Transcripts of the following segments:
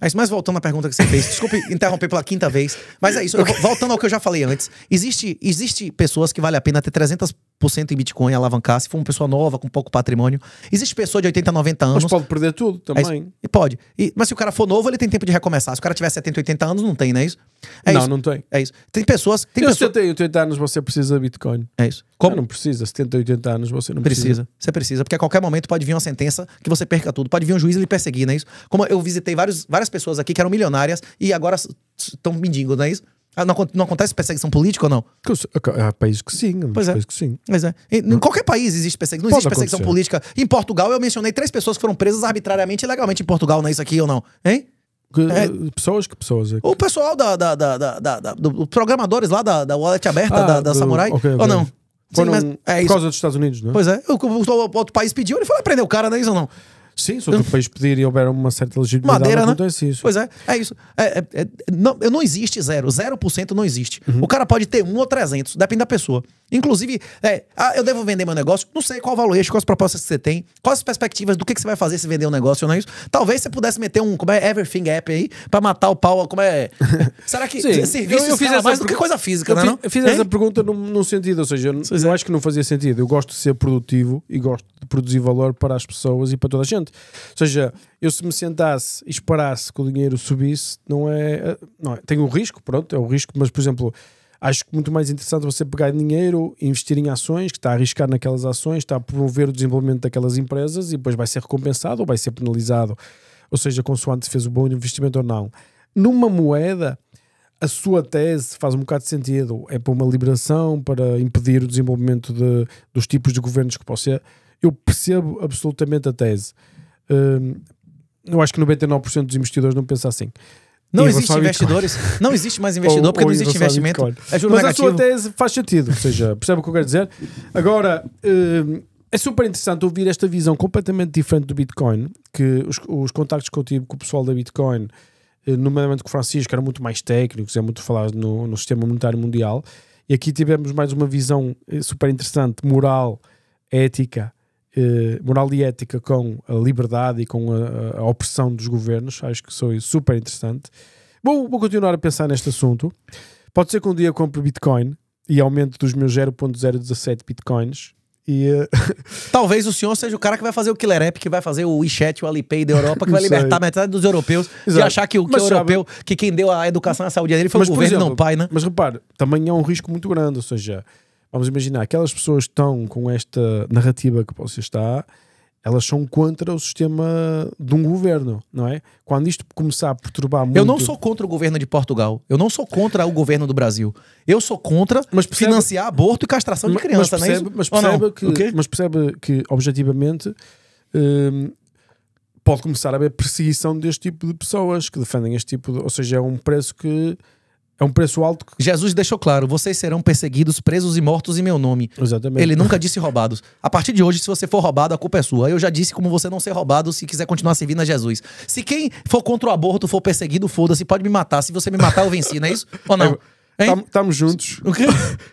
Mas, é mas voltando à pergunta que você fez, desculpe interromper pela quinta vez, mas é isso. Eu, voltando ao que eu já falei antes, existe, existe pessoas que vale a pena ter 300 em Bitcoin, alavancar, se for uma pessoa nova, com pouco patrimônio. Existe pessoa de 80, 90 anos. Mas pode perder tudo é também. É, pode. E, mas se o cara for novo, ele tem tempo de recomeçar. Se o cara tiver 70, 80 anos, não tem, não é isso? É não, isso. não tem. É isso. Tem pessoas. Tem pessoa... 70, 80 anos você precisa de Bitcoin. É isso. Como? Não, não precisa. 70, 80 anos você não precisa. precisa. Você precisa, porque a qualquer momento pode vir uma sentença que você perca tudo. Pode vir um juiz e lhe perseguir, não é isso? Como eu visitei vários, várias pessoas aqui que eram milionárias e agora estão mendigos, não é isso? Ah, não, não, acontece perseguição política ou não? Há países que sim, pois é. que sim. Pois é. Em, não. qualquer país existe perseguição. Não Pode perseguição acontecer. política. Em Portugal, eu mencionei três pessoas que foram presas arbitrariamente e legalmente em Portugal, não é isso aqui ou não? Hein? Que, é. Eh, pessoas que pessoas? É o pessoal da, da, da, da, da dos programadores lá da, da Wallet Aberta, ah, da, da do, Samurai, okay, okay. ou não? Sim, é por causa dos Estados Unidos, né? Pois é. O, o, o, outro país pediu, ele foi lá prender o cara, não é isso ou não? Sim, se outro país pedir e houver uma certa legitimidade, Madeira, não né? acontece isso. Pois é, é isso. É, é, é não, não existe zero. 0% não existe. Uhum. O cara pode ter um ou 300, depende da pessoa. Inclusive, é, ah, eu devo vender meu negócio, não sei qual o valor eixo, quais propostas que você tem, quais as perspectivas do que, que você vai fazer se vender um negócio ou não é isso. Talvez você pudesse meter um, como é, Everything App aí, pra matar o pau, como é... Será que serviço eu, eu fiz essa mais do que coisa física, eu não, é? Eu fiz hein? essa pergunta num, sentido, ou seja, eu, eu é. acho que não fazia sentido. Eu gosto de ser produtivo e gosto de produzir valor para as pessoas e para toda a gente ou seja, eu se me sentasse e esperasse que o dinheiro subisse, não é. Eh, não é tem o um risco, pronto, é o um risco, mas por exemplo. Acho que muito mais interessante você pegar dinheiro, investir em ações, que está a arriscar naquelas ações, está a promover o desenvolvimento daquelas empresas e depois vai ser recompensado ou vai ser penalizado, ou seja, consoante fez o bom investimento ou não. Numa moeda, a sua tese faz um bocado de sentido. É para uma liberação, para impedir o desenvolvimento de, dos tipos de governos que possa. Eu percebo absolutamente a tese. Uh, eu acho que 99% dos investidores não pensam assim. Não existe investidores, não existe mais investidor ou, porque não existe investimento. Mas negativo. a sua tese faz sentido, ou seja, percebe o que eu quero dizer? Agora, uh, é super interessante ouvir esta visão completamente diferente do Bitcoin, que os, os contactos que eu tive com o pessoal da Bitcoin, eh, nomeadamente com o Francisco, eram muito mais técnicos, é muito falado no, no sistema monetário mundial, e aqui tivemos mais uma visão eh, super interessante, moral, ética, eh, moral e ética com a liberdade e com a, a opressão dos governos. Acho que sou super interessante. Vou, vou continuar a pensar neste assunto. Pode ser que um dia compre Bitcoin e aumente dos meus 0.017 Bitcoins. E, uh... Talvez o senhor seja o cara que vai fazer o Killer App, que vai fazer o WeChat, o Alipay da Europa, que vai libertar metade dos europeus Exato. e achar que o que europeu, sabe... que quem deu a educação à saúde dele foi mas, o governo, exemplo, não o pai, né? Mas repare, também é um risco muito grande, ou seja, vamos imaginar, aquelas pessoas que estão com esta narrativa que você está, elas são contra o sistema de um governo, não é? Quando isto começar a perturbar muito... Eu não sou contra o governo de Portugal. Eu não sou contra o governo do Brasil. Eu sou contra mas percebe... financiar aborto e castração de criança, mas percebe, não é mas percebe, não? Que, mas percebe, Que, objetivamente, hum, pode começar a haver perseguição deste tipo de pessoas que defendem este tipo de... Ou seja, é um preço que é um preço alto. Jesus deixou claro: vocês serão perseguidos, presos e mortos em meu nome. Exatamente. Ele nunca disse roubados. A partir de hoje, se você for roubado, a culpa é sua. Eu já disse como você não ser roubado se quiser continuar servindo a Jesus. Se quem for contra o aborto for perseguido, foda-se, pode me matar. Se você me matar, eu venci, não é isso? Ou não? É, Estamos juntos. O quê?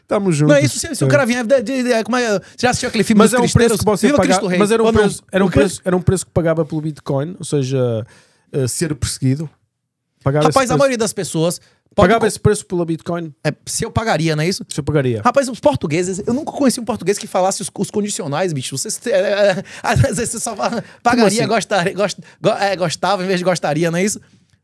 Estamos juntos. Não é isso, se, se é. o cara vier. De, de, de, é, como é, já assistiu aquele filme Mas é um preço que você pagava. Mas era um, preço, era, um preço, era um preço que pagava pelo Bitcoin, ou seja, uh, ser perseguido Pagava Rapaz, a preço... maioria das pessoas. Pagava esse preço pelo Bitcoin? É, se eu pagaria, não é isso? Se eu pagaria. Rapaz, os portugueses. Eu nunca conheci um português que falasse os, os condicionais, bicho. Você, é, é às vezes você só fala, pagaria, assim? gostaria, gost, go, é, gostava em vez de gostaria, não é isso?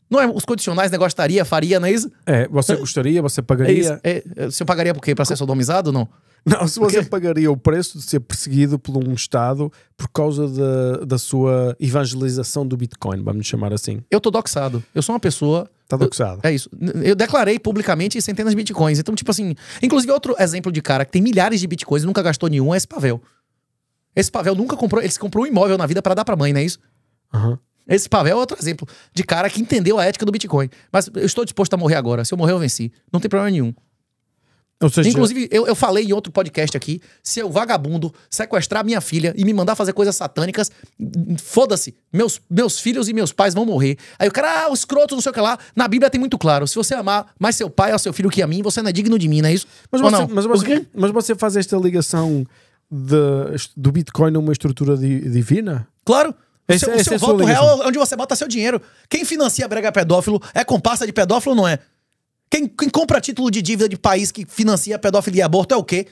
Não é os condicionais, né? Gostaria, faria, não é isso? É, você gostaria, você é pagaria. É, é se eu pagaria por quê? Pra ser sodomizado ou não? Não, se você pagaria o preço de ser perseguido por um Estado por causa de, da sua evangelização do Bitcoin, vamos chamar assim. Eu tô doxado. Eu sou uma pessoa. Tá doxado. Eu, é isso. Eu declarei publicamente centenas de Bitcoins. Então, tipo assim. Inclusive, outro exemplo de cara que tem milhares de Bitcoins e nunca gastou nenhum é esse Pavel. Esse Pavel nunca comprou. Ele comprou um imóvel na vida para dar pra mãe, não é isso? Aham. Uhum. Esse Pavel é outro exemplo de cara que entendeu a ética do Bitcoin. Mas eu estou disposto a morrer agora. Se eu morrer, eu venci. Não tem problema nenhum. Seja, Inclusive, eu, eu falei em outro podcast aqui: se eu, vagabundo, sequestrar minha filha e me mandar fazer coisas satânicas, foda-se, meus, meus filhos e meus pais vão morrer. Aí o cara, ah, o escroto, não sei o que lá. Na Bíblia tem muito claro: se você amar mais seu pai ou seu filho que a mim, você não é digno de mim, não é isso? Mas, Ou você, não? mas, você, mas você faz esta ligação de, do Bitcoin numa estrutura di, divina? Claro! O seu, esse, é o é seu esse voto real é onde você bota seu dinheiro. Quem financia a brega pedófilo é comparsa de pedófilo ou não é? Quem, quem, compra título de dívida de país que financia pedofilia e aborto é o quê?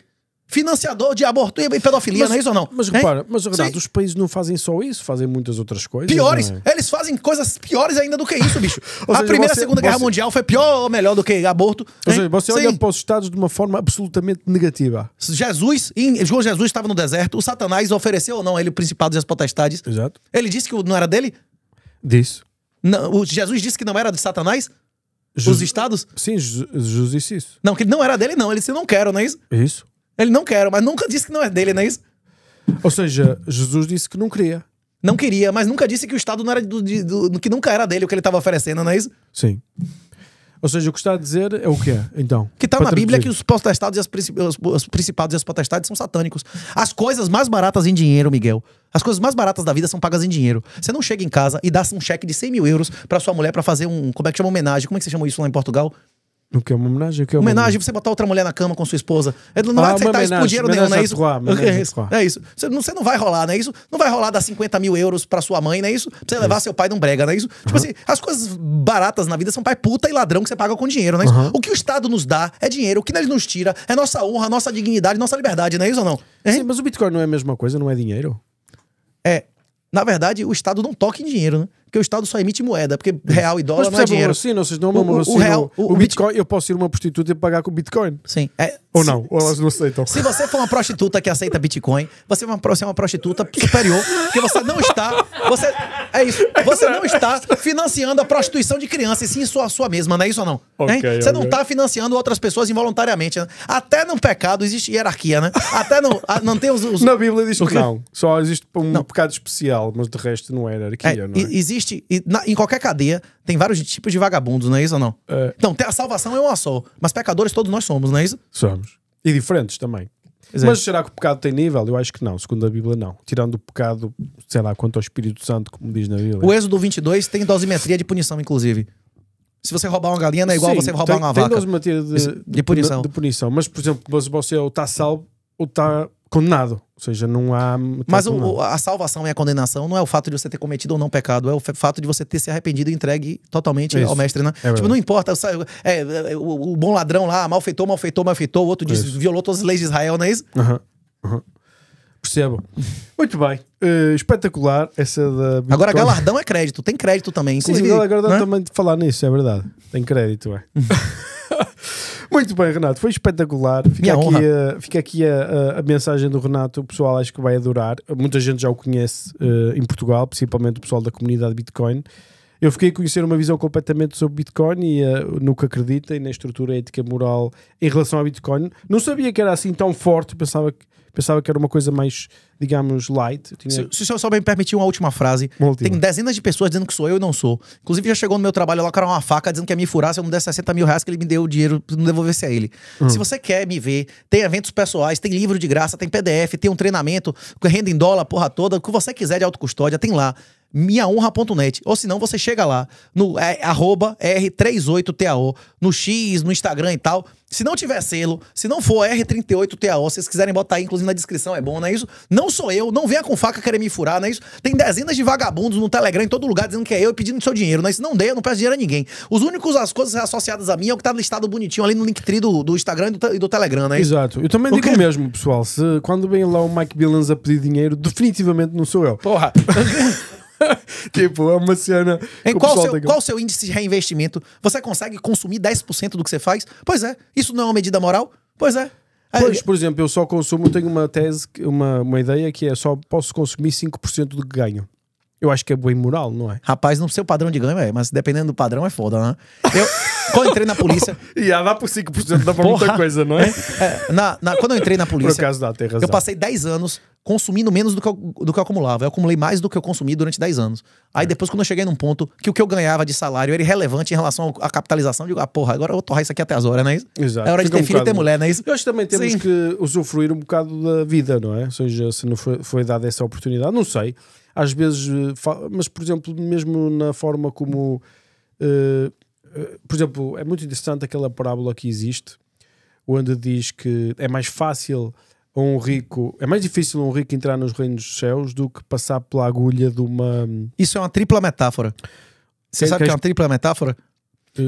Financiador de aborto e pedofilia, mas, não é isso ou não? Mas repara, mas Renato, os países não fazem só isso, fazem muitas outras coisas. Piores! É? Eles fazem coisas piores ainda do que isso, bicho. a seja, Primeira e Segunda você... Guerra Mundial foi pior ou melhor do que aborto. Ou seja, você Sim. olha para os Estados de uma forma absolutamente negativa. Jesus, em, João Jesus estava no deserto, o Satanás ofereceu ou não ele o principado das potestades. Exato. Ele disse que não era dele? Disse. Não, Jesus disse que não era de Satanás? Ju... Os estados? Sim, ju isso Não, que não era dele, não. Ele disse, não quero, não é isso? Isso. Ele não quero, mas nunca disse que não é dele, não é isso? Ou seja, Jesus disse que não queria. Não queria, mas nunca disse que o Estado não era do, do, do que nunca era dele o que ele estava oferecendo, não é isso? Sim. Ou seja, o que está a dizer é o que é, então. Que está na Bíblia que os potestades e as principados e as potestades são satânicos. As coisas mais baratas em dinheiro, Miguel. As coisas mais baratas da vida são pagas em dinheiro. Você não chega em casa e dá um cheque de 100 mil euros para sua mulher para fazer um. Como é que chama homenagem? Como é que você chama isso lá em Portugal? O que é uma homenagem? O que é uma homenagem, você botar outra mulher na cama com sua esposa. Não ah, vai aceitar isso por dinheiro nenhum, não é isso? é isso. É isso. Você, não, você não vai rolar, não é isso? Não vai rolar dar 50 mil euros pra sua mãe, não é isso? Pra você levar seu pai num brega, não é isso? Uhum. Tipo assim, as coisas baratas na vida são pai puta e ladrão que você paga com dinheiro, não é isso? Uhum. O que o Estado nos dá é dinheiro, o que ele nos tira é nossa honra, nossa dignidade, nossa liberdade, não é isso ou não? Sim, mas o Bitcoin não é a mesma coisa, não é dinheiro? É. Na verdade, o Estado não toca em dinheiro, né? Porque o Estado só emite moeda, porque real e dólar Mas, não é dinheiro. não, vocês não, o, o, o, real, o, o Bitcoin, eu posso ir uma prostituta e pagar com Bitcoin. Sim. É, ou não, ou elas não aceitam. Se você for uma prostituta que aceita Bitcoin, você é uma, você é uma prostituta superior, porque você não está. Você, é isso. Você não está financiando a prostituição de crianças, sim sua, sua mesma, não é isso ou não? Okay, okay. Você não está financiando outras pessoas involuntariamente. Né? Até no pecado existe hierarquia, né? Até no. A, não tem os, os... Na Bíblia diz que não. Só existe um não. pecado especial, mas de resto não é hierarquia, é, não é? Existe existe, na, em qualquer cadeia, tem vários tipos de vagabundos, não é isso ou não? É. Então, a salvação é uma só. Mas pecadores todos nós somos, não é isso? Somos. E diferentes também. Mas será que o pecado tem nível? Eu acho que não, segundo a Bíblia, não. Tirando o pecado, sei lá, quanto ao Espírito Santo, como diz na Bíblia. O Êxodo 22 tem dosimetria de punição, inclusive. Se você roubar uma galinha, não é igual Sim, você roubar tem, uma vaca. Tem dosimetria de, de, punição. de punição. Mas, por exemplo, você ou está salvo ou está condenado. Ou seja, não há. Mas o, a salvação e a condenação não é o fato de você ter cometido ou não pecado, é o fato de você ter se arrependido e entregue totalmente Isso. ao mestre, né? É tipo, não importa, saio, é, é, o, o, bom ladrão lá, malfeitou malfeitou malfeitou o outro diz, violou todas as leis de Israel, não é isso? Uhum. Uhum. Percebo. Muito bem. Uh, espetacular essa da. Bitcoin. Agora, galardão é crédito, tem crédito também. Inclusive, Sim, agora né? também de falar nisso, é verdade. Tem crédito, é. Muito bem, Renato, foi espetacular. Fica aqui, a, fica aqui a, a, a, mensagem do Renato, o pessoal acho que vai adorar. Muita gente já o conhece uh, em Portugal, principalmente o pessoal da comunidade Bitcoin. Eu fiquei a conhecer uma visão completamente sobre Bitcoin e uh, no que acredita e na estrutura ética moral em relação a Bitcoin. Não sabia que era assim tão forte, pensava que, pensava que era uma coisa mais, digamos, light. Tinha... Se, se o senhor só me permitir uma última frase. Uma última. Tem dezenas de pessoas dizendo que sou eu e não sou. Inclusive já chegou no meu trabalho lá cara é uma faca dizendo que ia me furar se eu não der 60 mil reais que ele me deu o dinheiro não devolvesse a ele. Hum. Se você quer me ver, tem eventos pessoais, tem livro de graça, tem PDF, tem um treinamento, renda em dólar, porra toda, o que você quiser de autocustódia, tem lá minhaonra.net. Ou se não você chega lá no é, R38TAO, no X, no Instagram e tal. Se não tiver selo, se não for R38TAO, se vocês quiserem botar aí, inclusive na descrição, é bom, não é isso? Não sou eu, não venha com faca querer me furar, não é isso? Tem dezenas de vagabundos no Telegram em todo lugar dizendo que é eu e pedindo seu dinheiro, não é isso? Não dê, eu não peço dinheiro a ninguém. Os únicos, as coisas associadas a mim é o que tá listado bonitinho ali no Linktree do, do Instagram e do, e do Telegram, não é isso? Exato. Eu também digo o mesmo, pessoal. Se, quando vem lá o Mike Billens a pedir dinheiro, definitivamente não sou eu. Porra! tipo, é uma cena. Em qual o seu, qual seu índice de reinvestimento? Você consegue consumir 10% do que você faz? Pois é. Isso não é uma medida moral? Pois é. é pois, por exemplo, eu só consumo, tenho uma tese, uma, uma ideia que é só posso consumir 5% do que ganho. Eu acho que é bem moral, não é? Rapaz, no seu padrão de ganho é, mas dependendo do padrão é foda, né? Eu, quando eu entrei na polícia. e Ia lá por 5% dá pra porra, muita coisa, não é? é? é na, na, quando eu entrei na polícia. Por caso da terra, eu passei 10 anos consumindo menos do que, eu, do que eu acumulava. Eu acumulei mais do que eu consumi durante 10 anos. Aí é. depois, quando eu cheguei num ponto que o que eu ganhava de salário era irrelevante em relação à capitalização, eu digo, ah, porra, agora eu vou torrar isso aqui até as horas, não é isso? Exato. É hora de ter um filho e ter mulher, não é isso? Eu acho que também temos Sim. que usufruir um bocado da vida, não é? Ou seja, se não foi, foi dada essa oportunidade, não sei. Às vezes, eh, mas por exemplo, mesmo na forma como. Uh, eh, por exemplo, é muito interessante aquela parábola que existe, onde diz que é mais fácil um rico, é mais difícil um rico entrar nos reinos dos céus do que passar pela agulha de uma. Isso é uma tripla metáfora. Você sabe que é uma tripla metáfora?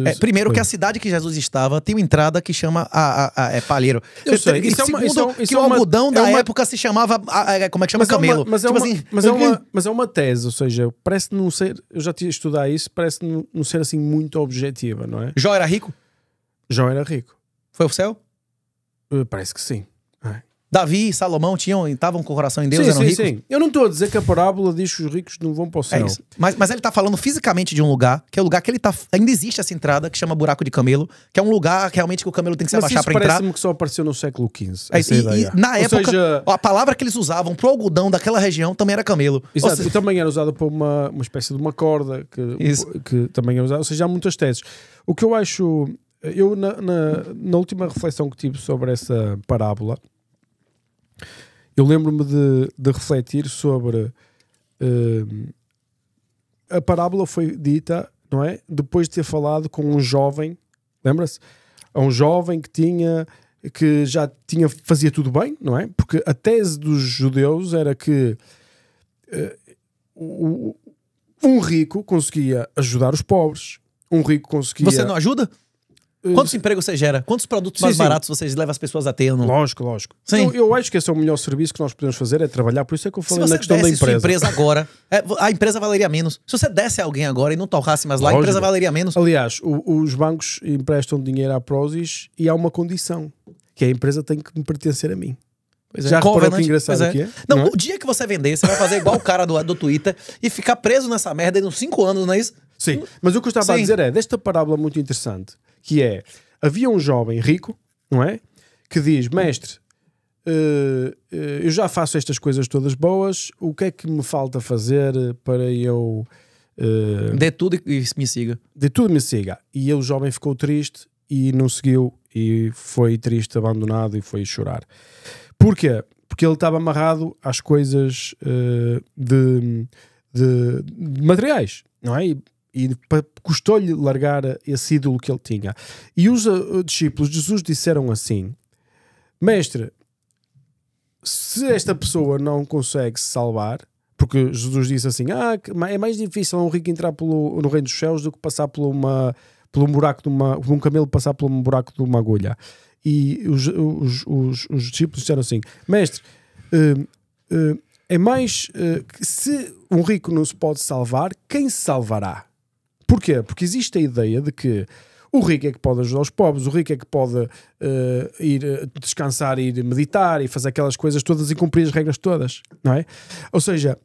É, primeiro que a cidade que Jesus estava tem uma entrada que chama a, a, a é Palheiro. Eu sei. E isso segundo, é uma, isso é isso que é o algodão é da uma... época se chamava a, é, como é que chama mas camelo. É uma, mas, é tipo assim, mas, é hum, uma, hum. mas é uma tese, ou seja, parece não ser, eu já tinha estudado isso, parece não, ser assim muito objetiva, não é? Jó era rico? Jó era rico. Foi o céu? Eh, parece que sim. Davi e Salomão tinham, estavam com o coração em Deus, sim, eram sim, ricos. Sim. Eu não estou a dizer que a parábola diz que os ricos não vão para o é céu. É mas, mas ele está falando fisicamente de um lugar, que é o lugar que ele está. Ainda existe essa entrada, que chama buraco de camelo, que é um lugar realmente que o camelo tem que se mas abaixar para entrar. parece-me que só apareceu no século XV. É, e, e, na Ou época, seja... a palavra que eles usavam para o algodão daquela região também era camelo. Exato, seja... e também era usada para uma, uma espécie de uma corda, que, que também era é usada. Ou seja, há muitas teses. O que eu acho. Eu, na, na, na última reflexão que tive sobre essa parábola, eu lembro-me de, de, refletir sobre uh, a parábola foi dita, não é? Depois de ter falado com um jovem, lembra-se? A um jovem que tinha que já tinha fazia tudo bem, não é? Porque a tese dos judeus era que uh, um rico conseguia ajudar os pobres, um rico conseguia. Você não ajuda? Eh, Quantos empregos você gera? Quantos produtos sim, mais sim. baratos vocês levam as pessoas a ter? Não? Lógico, lógico. Sim. Eu, eu, acho que esse é o melhor serviço que nós podemos fazer, é trabalhar. Por isso é que eu falei na questão da empresa. empresa agora, é, a empresa valeria menos. Se você desse a alguém agora e não tocasse mais lá, lógico. a empresa valeria menos. Aliás, o, os bancos emprestam dinheiro à Prozis e há uma condição, que a empresa tem que me pertencer a mim. é. Já reparou que engraçado é. que é? Não, não é? o dia que você vender, você vai fazer igual o cara do, do Twitter e ficar preso nessa merda em uns 5 anos, não é isso? Sim, mas o que eu estava Sim. a dizer é, desta parábola muito interessante, que é, havia um jovem rico, não é? Que diz, mestre, uh, uh, eu já faço estas coisas todas boas, o que é que me falta fazer para eu... Uh, dê tudo e me siga. Dê tudo me siga. E o jovem, ficou triste e não seguiu e foi triste, abandonado e foi chorar. Porquê? Porque ele estava amarrado às coisas uh, de, de, de, materiais, não é? E e custou-lhe largar eh, esse ídolo que ele tinha. E os eh, discípulos de Jesus disseram assim: Mestre, se esta pessoa não consegue se salvar, porque Jesus disse assim: Ah, é mais difícil um rico entrar pelo, no reino dos céus do que passar por uma pelo um buraco de uma um camelo passar por um buraco de uma agulha. E os, os, os, os discípulos disseram assim: Mestre, eh, é mais se um rico não se pode salvar, quem se salvará? Porquê? Porque existe a ideia de que o rico é que pode ajudar os pobres, o rico é que pode uh, ir eh, descansar, ir meditar e fazer aquelas coisas todas e cumprir as regras todas, não é? Ou seja,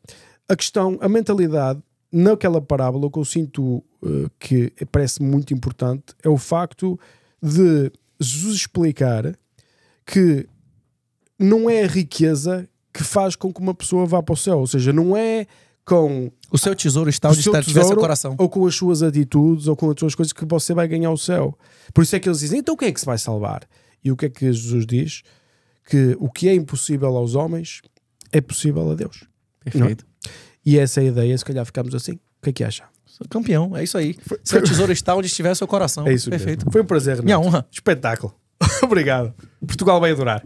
a questão, a mentalidade, naquela parábola, o que eu sinto uh, que parece muito importante é o facto de Jesus explicar que não é a riqueza que faz com que uma pessoa vá para o céu, ou seja, não é com o seu tesouro está onde está o seu coração. Ou com as suas atitudes, ou com as suas coisas que você vai ganhar o céu. Por isso é que eles dizem, então quem é que se vai salvar? E o que é que Jesus diz? Que o que é impossível aos homens é possível a Deus. É? Perfeito. E essa é a ideia, se calhar ficamos assim. O que é que acha? Campeão, é isso aí. Foi... Seu tesouro está onde estiver seu coração. É isso Perfeito. Mesmo. Foi um prazer, Renato. Minha honra. Espetáculo. Obrigado. Portugal vai adorar.